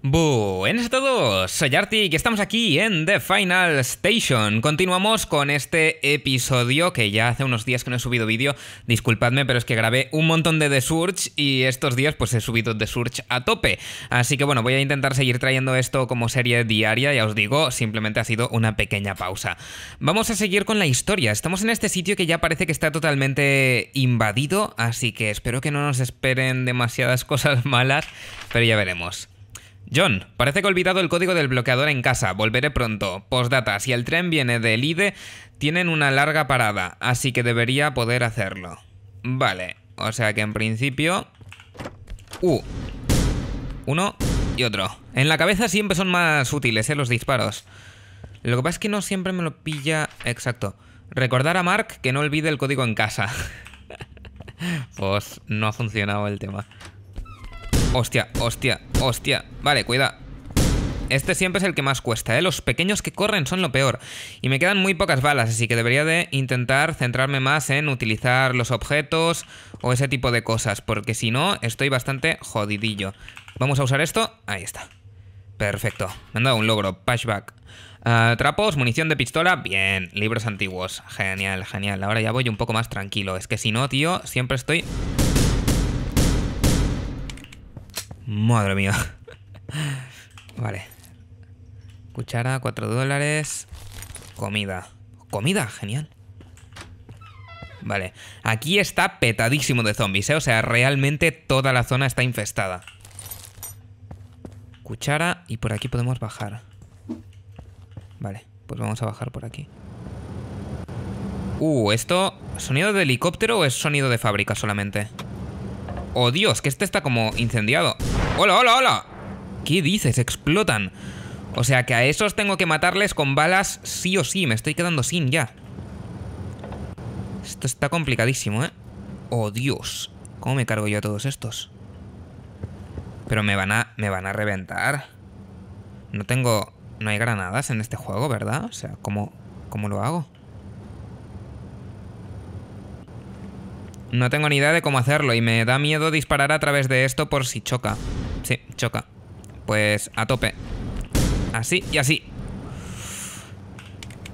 Buenas a todos, soy Artic y estamos aquí en The Final Station. Continuamos con este episodio que ya hace unos días que no he subido vídeo. Disculpadme, pero es que grabé un montón de The Surge y estos días pues he subido The Surge a tope. Así que bueno, voy a intentar seguir trayendo esto como serie diaria, ya os digo, simplemente ha sido una pequeña pausa. Vamos a seguir con la historia. Estamos en este sitio que ya parece que está totalmente invadido, así que espero que no nos esperen demasiadas cosas malas, pero ya veremos. John, parece que he olvidado el código del bloqueador en casa, volveré pronto. Postdata, si el tren viene de Lide, tienen una larga parada, así que debería poder hacerlo. Vale, o sea que en principio... Uh, uno y otro. En la cabeza siempre son más útiles, ¿eh? Los disparos. Lo que pasa es que no siempre me lo pilla... Exacto. Recordar a Mark que no olvide el código en casa. pues no ha funcionado el tema. Hostia, hostia, Hostia, vale, cuidado. Este siempre es el que más cuesta, ¿eh? Los pequeños que corren son lo peor. Y me quedan muy pocas balas, así que debería de intentar centrarme más en utilizar los objetos o ese tipo de cosas, porque si no, estoy bastante jodidillo. Vamos a usar esto. Ahí está. Perfecto. Me han dado un logro. Patchback. Ah, trapos, munición de pistola, bien. Libros antiguos. Genial, genial. Ahora ya voy un poco más tranquilo. Es que si no, tío, siempre estoy Madre mía. Vale. Cuchara, 4 dólares. Comida. Comida, genial. Vale. Aquí está petadísimo de zombies, ¿eh? O sea, realmente toda la zona está infestada. Cuchara y por aquí podemos bajar. Vale, pues vamos a bajar por aquí. Uh, esto... ¿Sonido de helicóptero o es sonido de fábrica solamente? Oh, Dios, que este está como incendiado. ¡Hola, hola, hola! ¿Qué dices? Explotan. O sea que a esos tengo que matarles con balas sí o sí. Me estoy quedando sin ya. Esto está complicadísimo, ¿eh? ¡Oh, Dios! ¿Cómo me cargo yo a todos estos? Pero me van a... Me van a reventar. No tengo... No hay granadas en este juego, ¿verdad? O sea, ¿cómo, cómo lo hago? No tengo ni idea de cómo hacerlo y me da miedo disparar a través de esto por si choca. Sí, choca. Pues a tope. Así y así.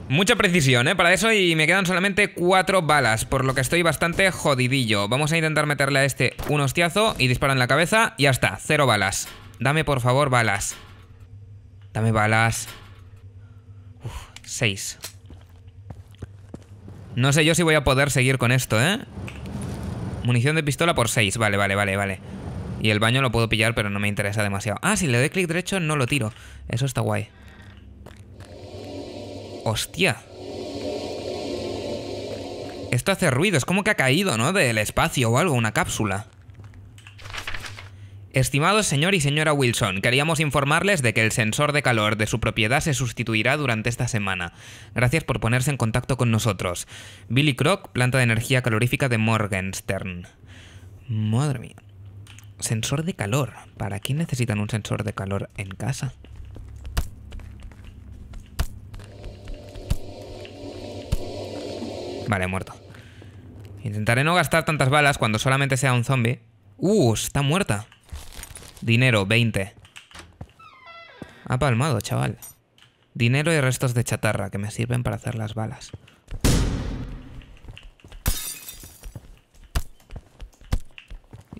Mucha precisión, ¿eh? Para eso y me quedan solamente cuatro balas, por lo que estoy bastante jodidillo. Vamos a intentar meterle a este un hostiazo y disparo en la cabeza y ya está, cero balas. Dame, por favor, balas. Dame balas. Uf, seis. No sé yo si voy a poder seguir con esto, ¿eh? Munición de pistola por seis. Vale, vale, vale, vale. Y el baño lo puedo pillar, pero no me interesa demasiado. Ah, si le doy clic derecho no lo tiro. Eso está guay. ¡Hostia! Esto hace ruido, es como que ha caído, ¿no? Del espacio o algo, una cápsula. Estimados señor y señora Wilson, queríamos informarles de que el sensor de calor de su propiedad se sustituirá durante esta semana. Gracias por ponerse en contacto con nosotros. Billy Croc, planta de energía calorífica de Morgenstern. Madre mía. Sensor de calor. ¿Para qué necesitan un sensor de calor en casa? Vale, muerto. Intentaré no gastar tantas balas cuando solamente sea un zombie. ¡Uh! Está muerta. Dinero, 20. Ha palmado, chaval. Dinero y restos de chatarra que me sirven para hacer las balas.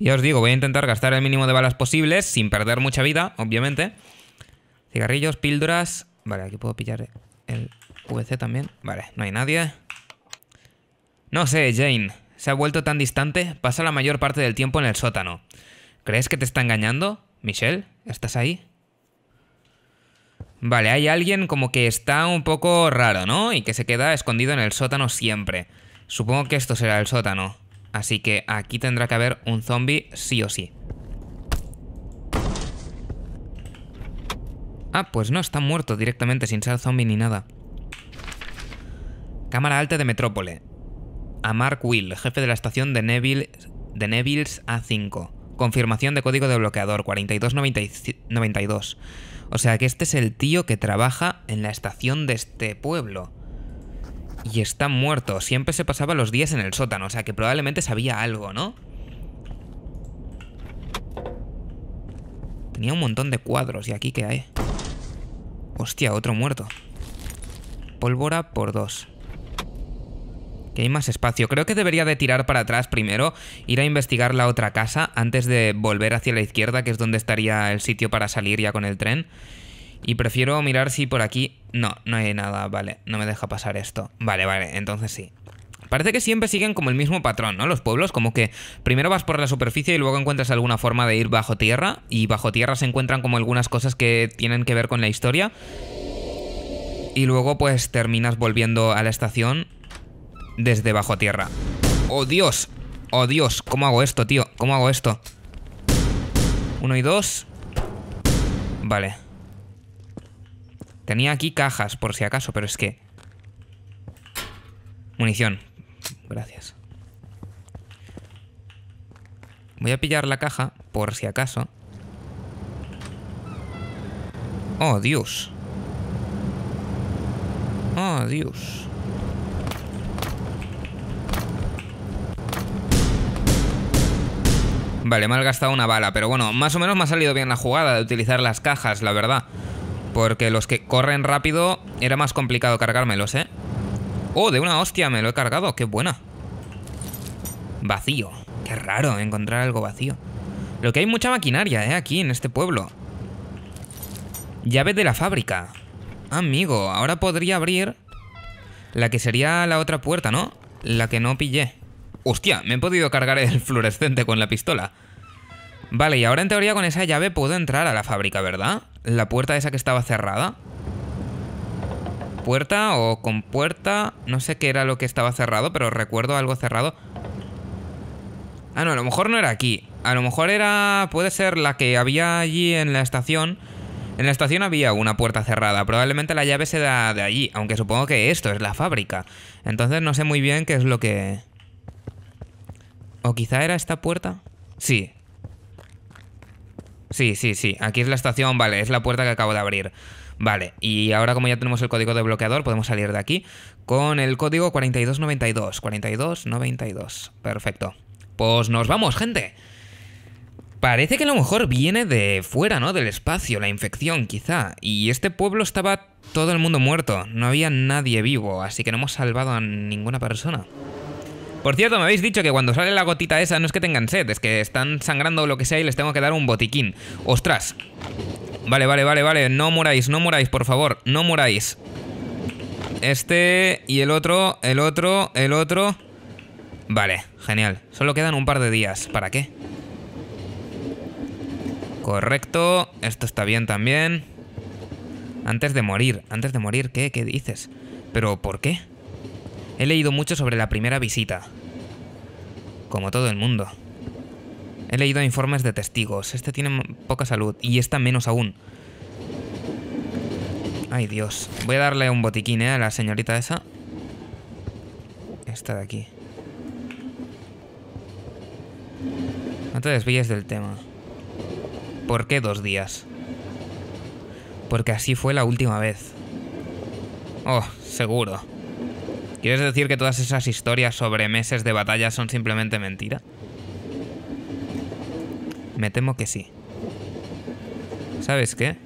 Ya os digo, voy a intentar gastar el mínimo de balas posibles sin perder mucha vida, obviamente. Cigarrillos, píldoras. Vale, aquí puedo pillar el VC también. Vale, no hay nadie. No sé, Jane. Se ha vuelto tan distante. Pasa la mayor parte del tiempo en el sótano. ¿Crees que te está engañando? Michelle, ¿estás ahí? Vale, hay alguien como que está un poco raro, ¿no? Y que se queda escondido en el sótano siempre. Supongo que esto será el sótano. Así que aquí tendrá que haber un zombie sí o sí. Ah, pues no, está muerto directamente sin ser zombie ni nada. Cámara alta de Metrópole. A Mark Will, jefe de la estación de, Neville, de Neville's A5. Confirmación de código de bloqueador 4292. O sea que este es el tío que trabaja en la estación de este pueblo y está muerto. Siempre se pasaba los días en el sótano, o sea que probablemente sabía algo, ¿no? Tenía un montón de cuadros, ¿y aquí qué hay? Hostia, otro muerto. Pólvora por dos. Que hay más espacio. Creo que debería de tirar para atrás primero, ir a investigar la otra casa antes de volver hacia la izquierda, que es donde estaría el sitio para salir ya con el tren. Y prefiero mirar si por aquí... No, no hay nada, vale, no me deja pasar esto. Vale, vale, entonces sí. Parece que siempre siguen como el mismo patrón, ¿no? Los pueblos, como que primero vas por la superficie y luego encuentras alguna forma de ir bajo tierra, y bajo tierra se encuentran como algunas cosas que tienen que ver con la historia. Y luego pues terminas volviendo a la estación desde bajo tierra. ¡Oh, Dios! ¡Oh, Dios! ¿Cómo hago esto, tío? ¿Cómo hago esto? Uno y dos. Vale. Tenía aquí cajas, por si acaso, pero es que... Munición. Gracias. Voy a pillar la caja, por si acaso. Oh, Dios. Oh, Dios. Vale, me ha gastado una bala, pero bueno, más o menos me ha salido bien la jugada de utilizar las cajas, la verdad. Porque los que corren rápido era más complicado cargármelos, ¿eh? ¡Oh, de una hostia me lo he cargado! ¡Qué buena! Vacío. Qué raro encontrar algo vacío. Lo que hay mucha maquinaria, ¿eh? Aquí, en este pueblo. Llave de la fábrica. Amigo, ahora podría abrir... La que sería la otra puerta, ¿no? La que no pillé. ¡Hostia! Me he podido cargar el fluorescente con la pistola. Vale, y ahora en teoría con esa llave puedo entrar a la fábrica, ¿verdad? La puerta esa que estaba cerrada. Puerta o con puerta... No sé qué era lo que estaba cerrado, pero recuerdo algo cerrado. Ah, no, a lo mejor no era aquí. A lo mejor era... Puede ser la que había allí en la estación... En la estación había una puerta cerrada, probablemente la llave se da de allí, aunque supongo que esto es la fábrica. Entonces no sé muy bien qué es lo que... ¿O quizá era esta puerta? Sí, Sí, sí, sí. Aquí es la estación, vale, es la puerta que acabo de abrir. Vale, y ahora como ya tenemos el código de bloqueador, podemos salir de aquí con el código 4292. 4292. Perfecto. Pues nos vamos, gente. Parece que a lo mejor viene de fuera, ¿no? Del espacio, la infección, quizá. Y este pueblo estaba todo el mundo muerto. No había nadie vivo, así que no hemos salvado a ninguna persona. Por cierto, me habéis dicho que cuando sale la gotita esa no es que tengan sed, es que están sangrando o lo que sea y les tengo que dar un botiquín. ¡Ostras! Vale, vale, vale, vale. No moráis, no moráis, por favor. No moráis. Este y el otro, el otro, el otro. Vale, genial. Solo quedan un par de días. ¿Para qué? Correcto. Esto está bien también. Antes de morir. Antes de morir, ¿qué? ¿Qué dices? ¿Pero por qué? He leído mucho sobre la primera visita. Como todo el mundo. He leído informes de testigos. Este tiene poca salud y esta menos aún. Ay, Dios. Voy a darle un botiquín, ¿eh? A la señorita esa. Esta de aquí. No te desvíes del tema. ¿Por qué dos días? Porque así fue la última vez. Oh, seguro. ¿Quieres decir que todas esas historias sobre meses de batalla son simplemente mentira? Me temo que sí. ¿Sabes qué?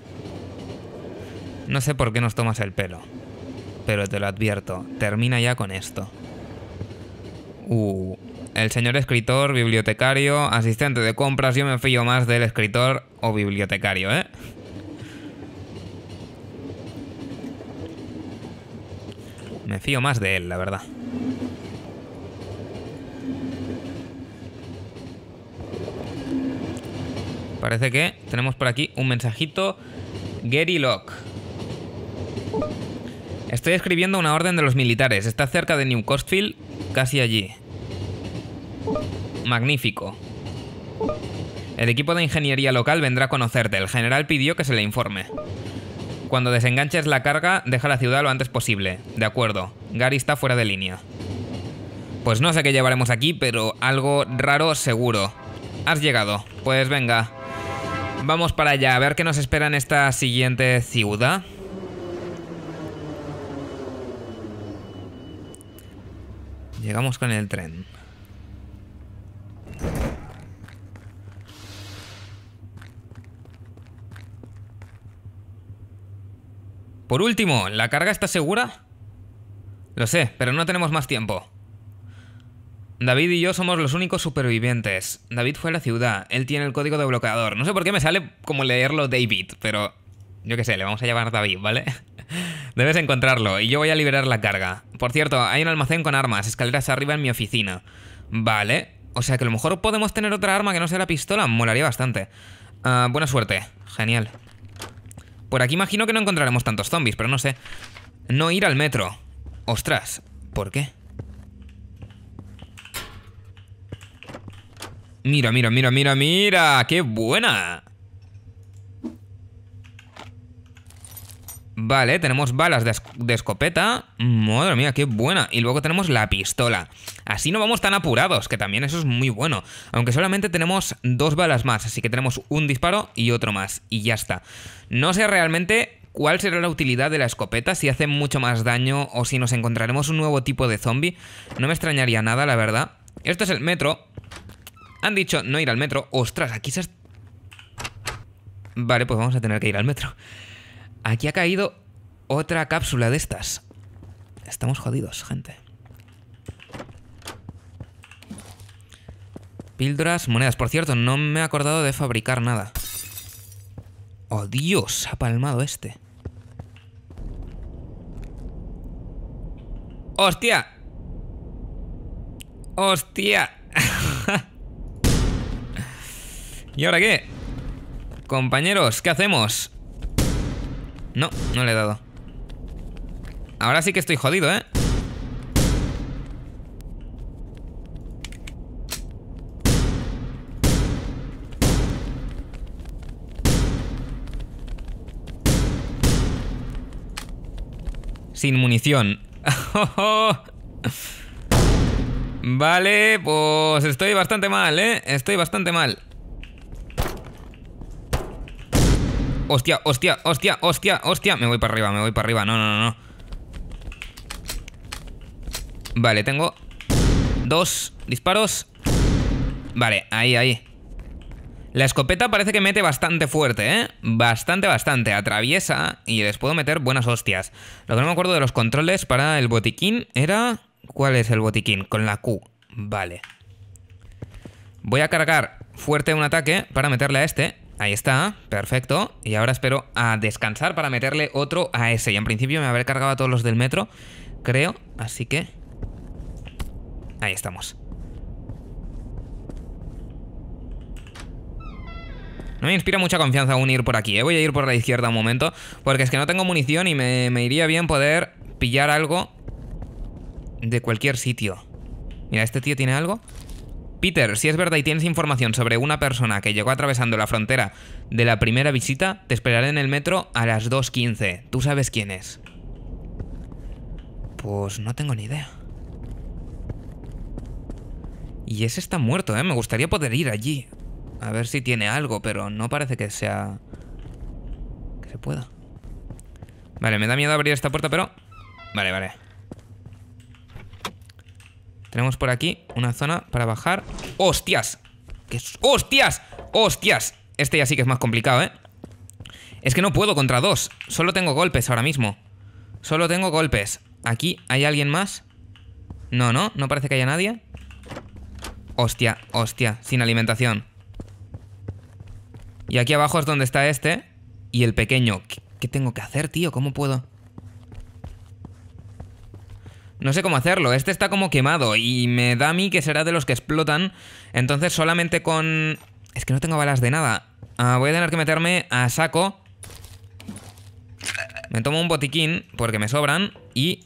No sé por qué nos tomas el pelo, pero te lo advierto, termina ya con esto. Uh, el señor escritor, bibliotecario, asistente de compras, yo me fío más del escritor o bibliotecario, ¿eh? Me fío más de él, la verdad. Parece que tenemos por aquí un mensajito. Gary Lock. Estoy escribiendo una orden de los militares. Está cerca de New Costfield, casi allí. Magnífico. El equipo de ingeniería local vendrá a conocerte. El general pidió que se le informe. Cuando desenganches la carga, deja la ciudad lo antes posible. De acuerdo, Gary está fuera de línea. Pues no sé qué llevaremos aquí, pero algo raro seguro. Has llegado. Pues venga. Vamos para allá, a ver qué nos espera en esta siguiente ciudad. Llegamos con el tren. Por último, ¿la carga está segura? Lo sé, pero no tenemos más tiempo. David y yo somos los únicos supervivientes. David fue a la ciudad, él tiene el código de bloqueador. No sé por qué me sale como leerlo David, pero yo qué sé, le vamos a llamar David, ¿vale? Debes encontrarlo y yo voy a liberar la carga. Por cierto, hay un almacén con armas, escaleras arriba en mi oficina. Vale, o sea que a lo mejor podemos tener otra arma que no sea la pistola, molaría bastante. Ah, buena suerte, genial. Por aquí imagino que no encontraremos tantos zombies, pero no sé. No ir al metro. Ostras, ¿por qué? Mira, mira, mira, mira, mira. ¡Qué buena! Vale, tenemos balas de, escopeta. Madre mía, qué buena. Y luego tenemos la pistola. Así no vamos tan apurados, que también eso es muy bueno. Aunque solamente tenemos dos balas más, así que tenemos un disparo y otro más. Y ya está. No sé realmente cuál será la utilidad de la escopeta, si hace mucho más daño o si nos encontraremos un nuevo tipo de zombie. No me extrañaría nada, la verdad. Esto es el metro. Han dicho no ir al metro. Ostras, aquí se... Vale, pues vamos a tener que ir al metro. Aquí ha caído otra cápsula de estas. Estamos jodidos, gente. Píldoras, monedas. Por cierto, no me he acordado de fabricar nada. ¡Oh, Dios! Ha palmado este. ¡Hostia! ¡Hostia! ¿Y ahora qué? Compañeros, ¿qué hacemos? No, no le he dado. Ahora sí que estoy jodido, ¿eh? Sin munición. vale, pues estoy bastante mal, ¿eh? Estoy bastante mal. Hostia, hostia, hostia, hostia, hostia. Me voy para arriba, me voy para arriba. No, no, no. Vale, tengo dos disparos. Vale, ahí, ahí. La escopeta parece que mete bastante fuerte, ¿eh? Bastante, bastante. Atraviesa y les puedo meter buenas hostias. Lo que no me acuerdo de los controles para el botiquín era... ¿Cuál es el botiquín? Con la Q. Vale. Voy a cargar fuerte un ataque para meterle a este. Ahí está, perfecto. Y ahora espero a descansar para meterle otro a ese. Y en principio me habré cargado a todos los del metro, creo. Así que... Ahí estamos. No me inspira mucha confianza aún ir por aquí, ¿eh? Voy a ir por la izquierda un momento, porque es que no tengo munición y me, me iría bien poder pillar algo de cualquier sitio. Mira, ¿este tío tiene algo? Peter, si es verdad y tienes información sobre una persona que llegó atravesando la frontera de la primera visita, te esperaré en el metro a las 2.15. ¿Tú sabes quién es? Pues no tengo ni idea. Y ese está muerto, ¿eh? Me gustaría poder ir allí. A ver si tiene algo, pero no parece que sea... Que se pueda. Vale, me da miedo abrir esta puerta, pero... Vale, vale. Tenemos por aquí una zona para bajar. ¡Hostias! ¡Hostias! ¡Hostias! Este ya sí que es más complicado, ¿eh? Es que no puedo contra dos. Solo tengo golpes ahora mismo. Solo tengo golpes. ¿Aquí hay alguien más? No, no. No parece que haya nadie. Hostia, hostia. Sin alimentación. Y aquí abajo es donde está este. Y el pequeño. qué tengo que hacer, tío? ¿Cómo puedo...? No sé cómo hacerlo, este está como quemado y me da a mí que será de los que explotan. Entonces solamente con... Es que no tengo balas de nada. Ah, voy a tener que meterme a saco. Me tomo un botiquín porque me sobran y...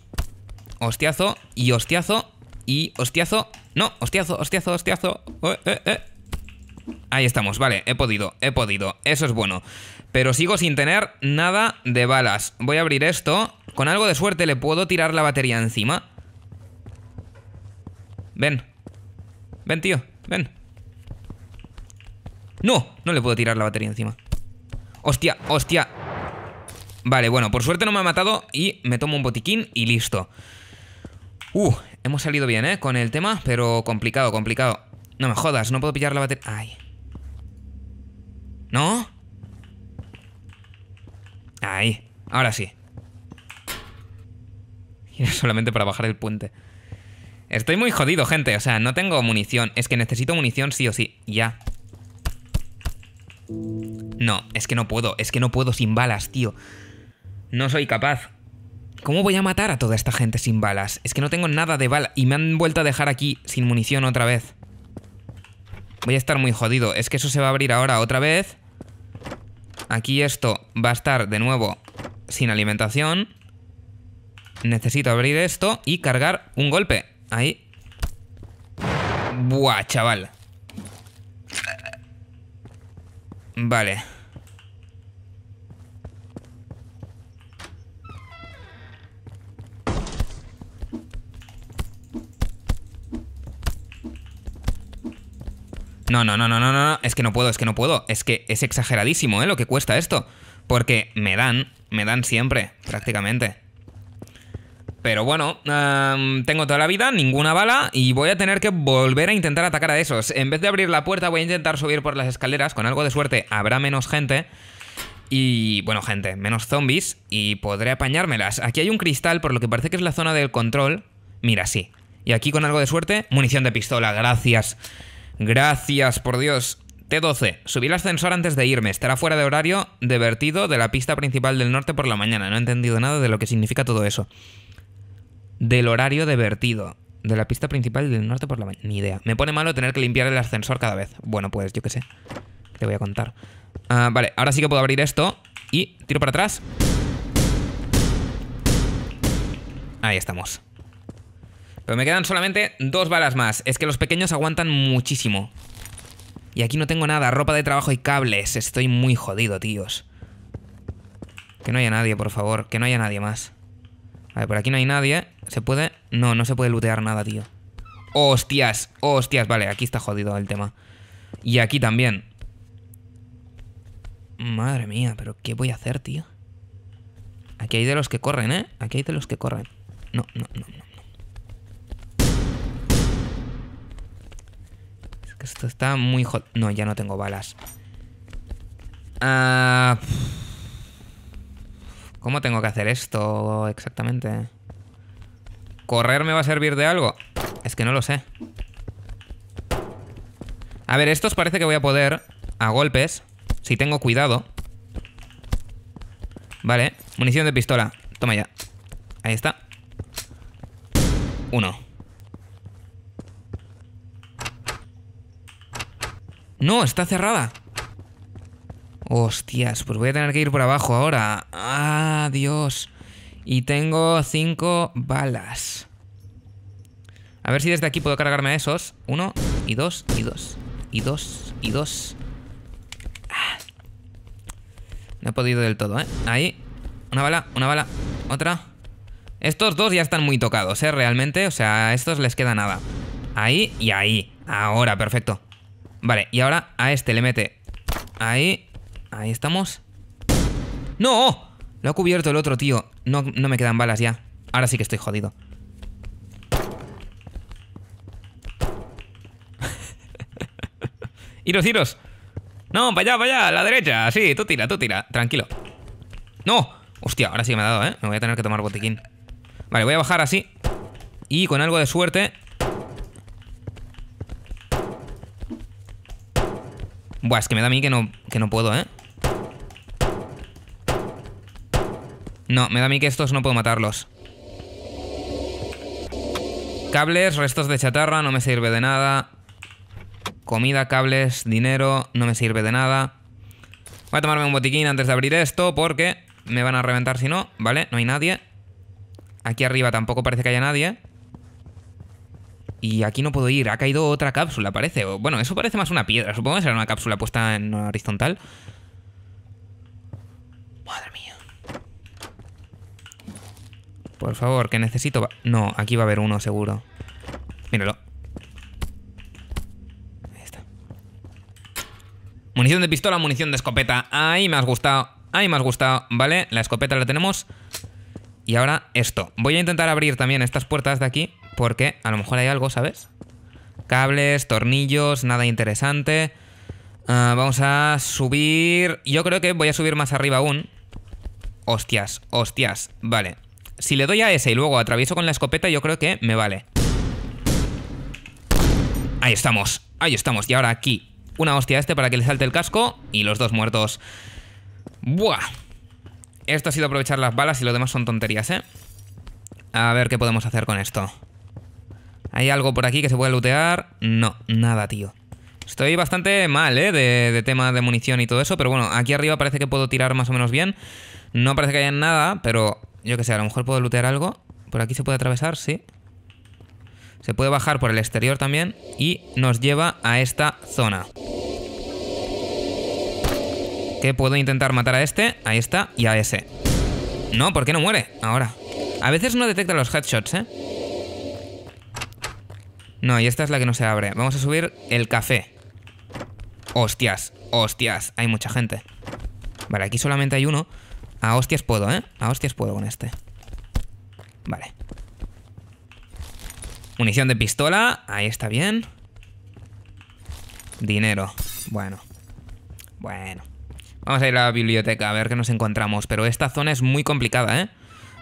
Hostiazo y hostiazo y hostiazo. No, hostiazo, hostiazo, hostiazo. Eh, eh, eh. Ahí estamos, vale, he podido, he podido, eso es bueno. Pero sigo sin tener nada de balas. Voy a abrir esto. Con algo de suerte le puedo tirar la batería encima. Ven. Ven, tío, ven. No, no le puedo tirar la batería encima. Hostia, hostia. Vale, bueno, por suerte no me ha matado y me tomo un botiquín y listo. Uh, hemos salido bien, ¿eh? Con el tema, pero complicado, complicado. No me jodas, no puedo pillar la batería. Ay. ¿No? Ahí. Ahora sí. Y solamente para bajar el puente. Estoy muy jodido, gente. O sea, no tengo munición. Es que necesito munición sí o sí. Ya. No, es que no puedo. Es que no puedo sin balas, tío. No soy capaz. ¿Cómo voy a matar a toda esta gente sin balas? Es que no tengo nada de bala. Y me han vuelto a dejar aquí sin munición otra vez. Voy a estar muy jodido. Es que eso se va a abrir ahora otra vez. Aquí esto va a estar de nuevo sin alimentación. Necesito abrir esto y cargar un golpe. Ahí. Buah, chaval. Vale. No, no, no, no, no, no, es que no puedo, es que no puedo. Es que es exageradísimo, ¿eh? Lo que cuesta esto. Porque me dan, me dan siempre, prácticamente. Pero bueno, tengo toda la vida, ninguna bala y voy a tener que volver a intentar atacar a esos. En vez de abrir la puerta voy a intentar subir por las escaleras, con algo de suerte habrá menos gente. Y bueno, gente, menos zombies y podré apañármelas. Aquí hay un cristal por lo que parece que es la zona del control. Mira, sí. Y aquí con algo de suerte, munición de pistola, gracias. Gracias, por Dios. T12. Subí el ascensor antes de irme. Estará fuera de horario de vertido de la pista principal del norte por la mañana. No he entendido nada de lo que significa todo eso. Del horario de vertido de la pista principal del norte por la mañana. Ni idea. Me pone malo tener que limpiar el ascensor cada vez. Bueno, pues yo qué sé. te voy a contar? Ah, vale, ahora sí que puedo abrir esto. Y tiro para atrás. Ahí estamos. Pero me quedan solamente dos balas más. Es que los pequeños aguantan muchísimo. Y aquí no tengo nada. Ropa de trabajo y cables. Estoy muy jodido, tíos. Que no haya nadie, por favor. Que no haya nadie más. A ver, por aquí no hay nadie. ¿Se puede? No, no se puede lootear nada, tío. ¡Hostias! ¡Hostias! Vale, aquí está jodido el tema. Y aquí también. Madre mía, pero ¿qué voy a hacer, tío? Aquí hay de los que corren, ¿eh? Aquí hay de los que corren. No, no, no, no. Esto está muy jodido. No, ya no tengo balas. Ah, ¿Cómo tengo que hacer esto exactamente? ¿Correr me va a servir de algo? Es que no lo sé. A ver, estos parece que voy a poder a golpes. Si tengo cuidado. Vale, munición de pistola. Toma ya. Ahí está. Uno. No, está cerrada. Hostias, pues voy a tener que ir por abajo ahora. ¡Ah, Dios! Y tengo cinco balas. A ver si desde aquí puedo cargarme a esos. Uno, y dos, y dos, y dos, y dos. Ah. No he podido del todo, ¿eh? Ahí. Una bala, una bala, otra. Estos dos ya están muy tocados, ¿eh? Realmente, o sea, a estos les queda nada. Ahí y ahí. Ahora, perfecto. Vale, y ahora a este le mete. Ahí. Ahí estamos. ¡No! Lo ha cubierto el otro, tío. No, me quedan balas ya. Ahora sí que estoy jodido. ¡Iros, iros! ¡No, para allá, para allá! ¡A la derecha! Sí, tú tira, tú tira. Tranquilo. ¡No! Hostia, ahora sí que me ha dado, ¿eh? Me voy a tener que tomar botiquín. Vale, voy a bajar así. Y con algo de suerte Buah, es que me da a mí que no, que no puedo, ¿eh? No, me da a mí que estos no puedo matarlos. Cables, restos de chatarra, no me sirve de nada. Comida, cables, dinero, no me sirve de nada. Voy a tomarme un botiquín antes de abrir esto porque me van a reventar si no, ¿vale? No hay nadie. Aquí arriba tampoco parece que haya nadie. Y aquí no puedo ir, ha caído otra cápsula, parece. Bueno, eso parece más una piedra, supongo que será una cápsula puesta en horizontal. Madre mía. Por favor, que necesito... No, aquí va a haber uno seguro. Míralo. Ahí está. Munición de pistola, munición de escopeta. Ahí me has gustado. Ahí me has gustado. Vale, la escopeta la tenemos. Y ahora esto. Voy a intentar abrir también estas puertas de aquí porque a lo mejor hay algo, ¿sabes? Cables, tornillos, nada interesante. Ah, vamos a subir... Yo creo que voy a subir más arriba aún. Hostias, hostias. Vale. Si le doy a ese y luego atravieso con la escopeta, yo creo que me vale. Ahí estamos. Ahí estamos. Y ahora aquí. Una hostia a este para que le salte el casco. Y los dos muertos. Buah. Esto ha sido aprovechar las balas y lo demás son tonterías, ¿eh? A ver qué podemos hacer con esto. ¿Hay algo por aquí que se pueda lootear? No, nada, tío. Estoy bastante mal, ¿eh? De, tema de munición y todo eso, pero bueno, aquí arriba parece que puedo tirar más o menos bien. No parece que haya nada, pero yo que sé, a lo mejor puedo lootear algo. Por aquí se puede atravesar, sí. Se puede bajar por el exterior también y nos lleva a esta zona que puedo intentar matar a este, a está y a ese. No, ¿por qué no muere? Ahora. A veces no detecta los headshots, ¿eh? No, y esta es la que no se abre. Vamos a subir el café. Hostias, hostias. Hay mucha gente. Vale, aquí solamente hay uno. A hostias puedo, ¿eh? A hostias puedo con este. Vale. Munición de pistola. Ahí está bien. Dinero. Bueno. Bueno. Vamos a ir a la biblioteca a ver qué nos encontramos. Pero esta zona es muy complicada, ¿eh?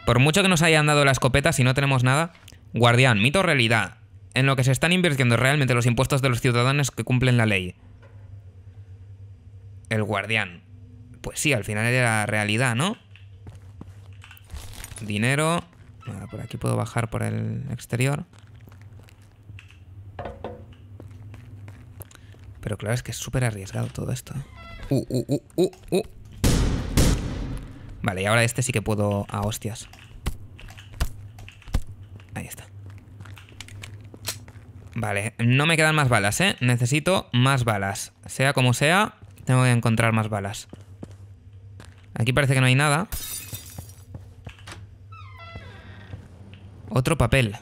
Por mucho que nos hayan dado la escopeta, si no tenemos nada... Guardián, mito realidad. En lo que se están invirtiendo realmente los impuestos de los ciudadanos que cumplen la ley. El guardián. Pues sí, al final era realidad, ¿no? Dinero. por aquí puedo bajar por el exterior. Pero claro, es que es súper arriesgado todo esto. ¿eh? Uh, uh, uh, vale, y ahora este sí que puedo a hostias. Ahí está. Vale, no me quedan más balas, ¿eh? Necesito más balas. Sea como sea, tengo que encontrar más balas. Aquí parece que no hay nada. Otro papel.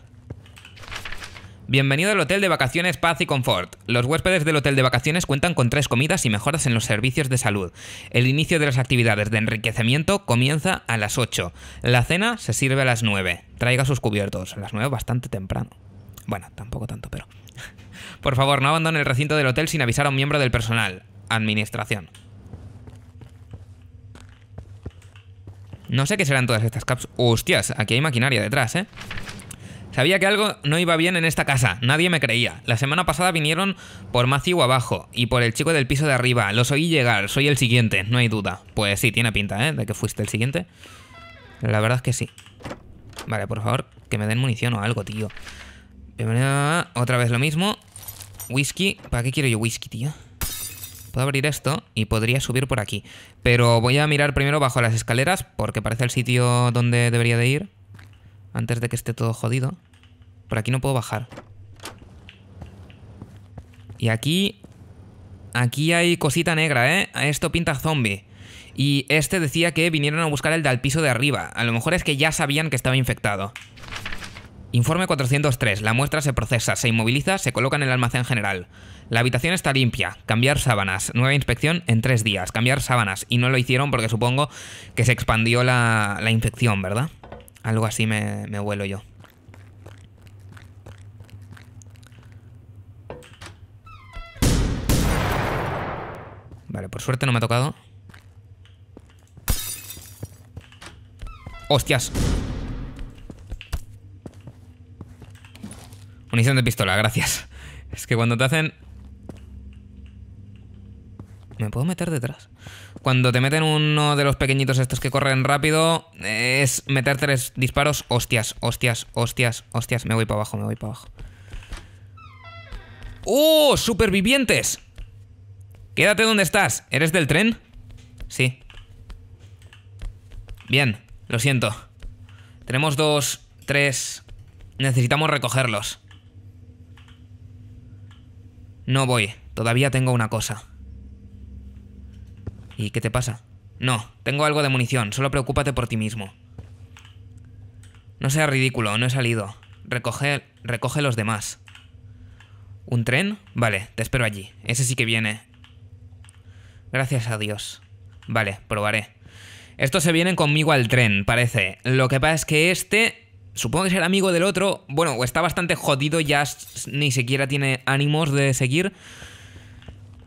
Bienvenido al Hotel de Vacaciones Paz y Confort. Los huéspedes del Hotel de Vacaciones cuentan con tres comidas y mejoras en los servicios de salud. El inicio de las actividades de enriquecimiento comienza a las 8. La cena se sirve a las 9. Traiga sus cubiertos. A las 9 bastante temprano. Bueno, tampoco tanto, pero... Por favor, no abandone el recinto del hotel sin avisar a un miembro del personal. Administración. No sé qué serán todas estas caps... Hostias, aquí hay maquinaria detrás, ¿eh? Sabía que algo no iba bien en esta casa, nadie me creía. La semana pasada vinieron por Matthew abajo y por el chico del piso de arriba. Los oí llegar, soy el siguiente, no hay duda. Pues sí, tiene pinta, ¿eh? De que fuiste el siguiente. La verdad es que sí. Vale, por favor, que me den munición o algo, tío. Otra vez lo mismo. Whisky. ¿Para qué quiero yo whisky, tío? Puedo abrir esto y podría subir por aquí. Pero voy a mirar primero bajo las escaleras porque parece el sitio donde debería de ir. Antes de que esté todo jodido. Por aquí no puedo bajar. Y aquí... Aquí hay cosita negra, ¿eh? Esto pinta zombie. Y este decía que vinieron a buscar el del piso de arriba. A lo mejor es que ya sabían que estaba infectado. Informe 403. La muestra se procesa, se inmoviliza, se coloca en el almacén general. La habitación está limpia. Cambiar sábanas. Nueva inspección en tres días. Cambiar sábanas. Y no lo hicieron porque supongo que se expandió la, infección, ¿verdad? Algo así me, me vuelo yo. Vale, por suerte no me ha tocado. ¡Hostias! Munición de pistola, gracias. Es que cuando te hacen... ¿Me puedo meter detrás? Cuando te meten uno de los pequeñitos estos que corren rápido, es meter tres disparos. Hostias, hostias, hostias, hostias. Me voy para abajo, me voy para abajo. ¡Oh! ¡Supervivientes! Quédate donde estás. ¿Eres del tren? Sí. Bien, lo siento. Tenemos dos, tres... Necesitamos recogerlos. No voy. Todavía tengo una cosa. ¿Y qué te pasa? No, tengo algo de munición. Solo preocúpate por ti mismo. No sea ridículo, no he salido. Recoge, recoge los demás. ¿Un tren? Vale, te espero allí. Ese sí que viene. Gracias a Dios. Vale, probaré. Estos se vienen conmigo al tren, parece. Lo que pasa es que este... Supongo que es el amigo del otro. Bueno, está bastante jodido, ya ni siquiera tiene ánimos de seguir.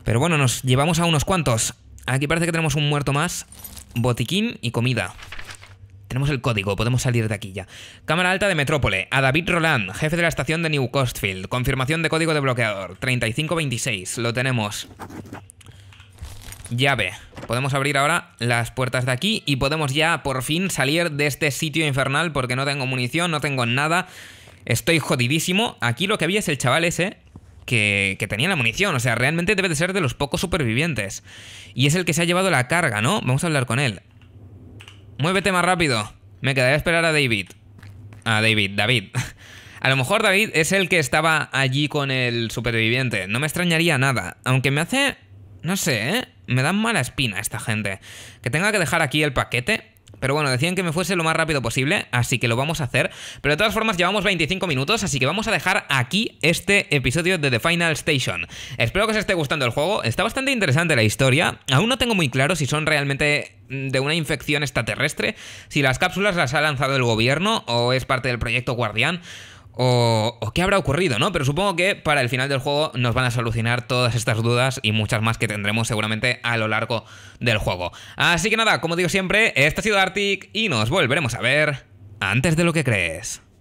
Pero bueno, nos llevamos a unos cuantos. Aquí parece que tenemos un muerto más. Botiquín y comida. Tenemos el código, podemos salir de aquí ya. Cámara Alta de Metrópole, a David Roland, jefe de la estación de New Costfield. Confirmación de código de bloqueador, 3526. Lo tenemos llave. Podemos abrir ahora las puertas de aquí y podemos ya por fin salir de este sitio infernal porque no tengo munición, no tengo nada. Estoy jodidísimo. Aquí lo que había es el chaval ese que, que, tenía la munición. O sea, realmente debe de ser de los pocos supervivientes. Y es el que se ha llevado la carga, ¿no? Vamos a hablar con él. Muévete más rápido. Me quedaré a esperar a David. A David, David. A lo mejor David es el que estaba allí con el superviviente. No me extrañaría nada. Aunque me hace... No sé, ¿eh? me dan mala espina esta gente. Que tenga que dejar aquí el paquete, pero bueno, decían que me fuese lo más rápido posible, así que lo vamos a hacer. Pero de todas formas, llevamos 25 minutos, así que vamos a dejar aquí este episodio de The Final Station. Espero que os esté gustando el juego, está bastante interesante la historia. Aún no tengo muy claro si son realmente mm, de una infección extraterrestre, si las cápsulas las ha lanzado el gobierno o es parte del proyecto Guardián o, qué habrá ocurrido, ¿no? Pero supongo que para el final del juego nos van a solucionar todas estas dudas y muchas más que tendremos seguramente a lo largo del juego. Así que nada, como digo siempre, esta ha sido Arctic y nos volveremos a ver antes de lo que crees.